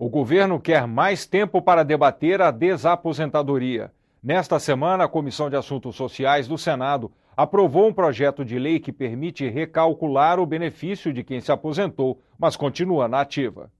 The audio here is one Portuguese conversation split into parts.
O governo quer mais tempo para debater a desaposentadoria. Nesta semana, a Comissão de Assuntos Sociais do Senado aprovou um projeto de lei que permite recalcular o benefício de quem se aposentou, mas continua na ativa.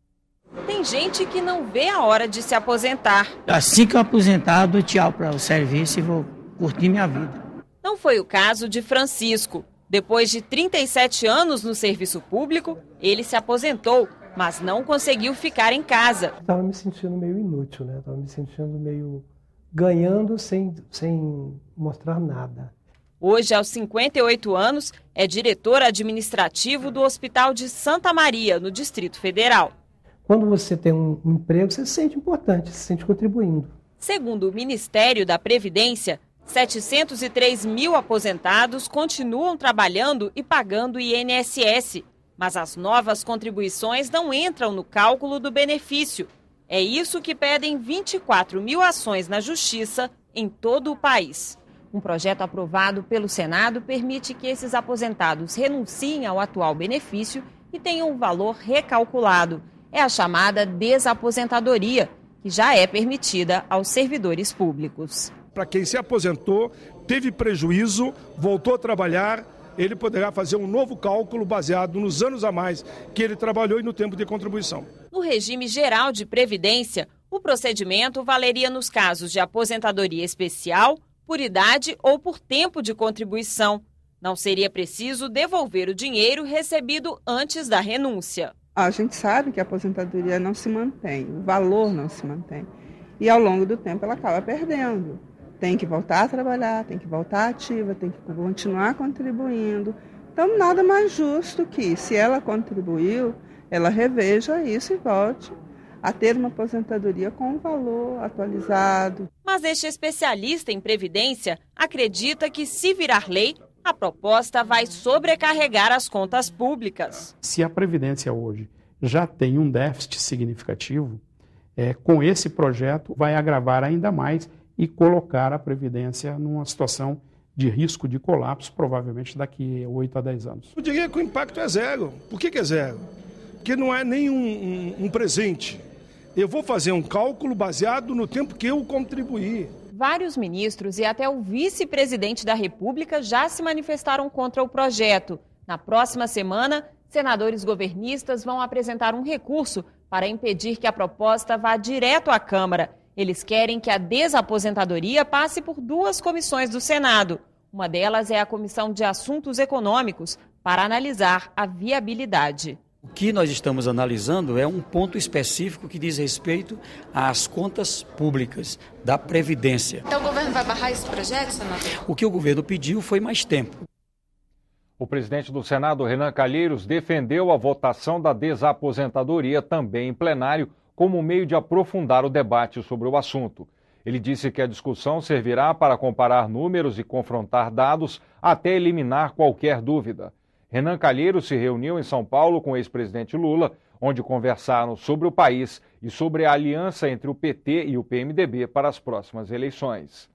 Tem gente que não vê a hora de se aposentar. Assim que eu aposentar, dou tchau para o serviço e vou curtir minha vida. Não foi o caso de Francisco. Depois de 37 anos no serviço público, ele se aposentou mas não conseguiu ficar em casa. Estava me sentindo meio inútil, né? Estava me sentindo meio ganhando sem, sem mostrar nada. Hoje, aos 58 anos, é diretor administrativo do Hospital de Santa Maria, no Distrito Federal. Quando você tem um emprego, você se sente importante, se sente contribuindo. Segundo o Ministério da Previdência, 703 mil aposentados continuam trabalhando e pagando INSS mas as novas contribuições não entram no cálculo do benefício. É isso que pedem 24 mil ações na Justiça em todo o país. Um projeto aprovado pelo Senado permite que esses aposentados renunciem ao atual benefício e tenham o um valor recalculado. É a chamada desaposentadoria, que já é permitida aos servidores públicos. Para quem se aposentou, teve prejuízo, voltou a trabalhar ele poderá fazer um novo cálculo baseado nos anos a mais que ele trabalhou e no tempo de contribuição. No regime geral de previdência, o procedimento valeria nos casos de aposentadoria especial, por idade ou por tempo de contribuição. Não seria preciso devolver o dinheiro recebido antes da renúncia. A gente sabe que a aposentadoria não se mantém, o valor não se mantém. E ao longo do tempo ela acaba perdendo tem que voltar a trabalhar, tem que voltar ativa, tem que continuar contribuindo. Então, nada mais justo que, se ela contribuiu, ela reveja isso e volte a ter uma aposentadoria com um valor atualizado. Mas este especialista em previdência acredita que, se virar lei, a proposta vai sobrecarregar as contas públicas. Se a previdência hoje já tem um déficit significativo, é, com esse projeto vai agravar ainda mais e colocar a Previdência numa situação de risco de colapso, provavelmente daqui a 8 a 10 anos. Eu diria que o impacto é zero. Por que, que é zero? Porque não é nenhum um, um presente. Eu vou fazer um cálculo baseado no tempo que eu contribuí. Vários ministros e até o vice-presidente da República já se manifestaram contra o projeto. Na próxima semana, senadores governistas vão apresentar um recurso para impedir que a proposta vá direto à Câmara. Eles querem que a desaposentadoria passe por duas comissões do Senado. Uma delas é a Comissão de Assuntos Econômicos, para analisar a viabilidade. O que nós estamos analisando é um ponto específico que diz respeito às contas públicas da Previdência. Então o governo vai barrar esse projeto, senador? O que o governo pediu foi mais tempo. O presidente do Senado, Renan Calheiros, defendeu a votação da desaposentadoria também em plenário como meio de aprofundar o debate sobre o assunto. Ele disse que a discussão servirá para comparar números e confrontar dados até eliminar qualquer dúvida. Renan Calheiro se reuniu em São Paulo com o ex-presidente Lula, onde conversaram sobre o país e sobre a aliança entre o PT e o PMDB para as próximas eleições.